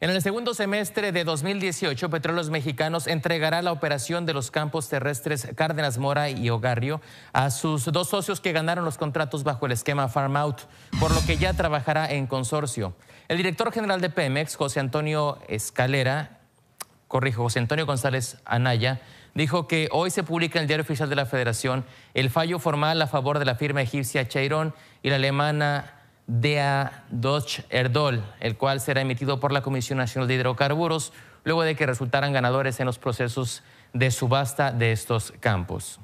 En el segundo semestre de 2018, Petróleos Mexicanos entregará la operación de los campos terrestres Cárdenas Mora y Ogarrio a sus dos socios que ganaron los contratos bajo el esquema Farm Out, por lo que ya trabajará en consorcio. El director general de Pemex, José Antonio Escalera, corrijo, José Antonio González Anaya, dijo que hoy se publica en el Diario Oficial de la Federación el fallo formal a favor de la firma egipcia Cheiron y la alemana DEA Dodge Erdol, el cual será emitido por la Comisión Nacional de Hidrocarburos luego de que resultaran ganadores en los procesos de subasta de estos campos.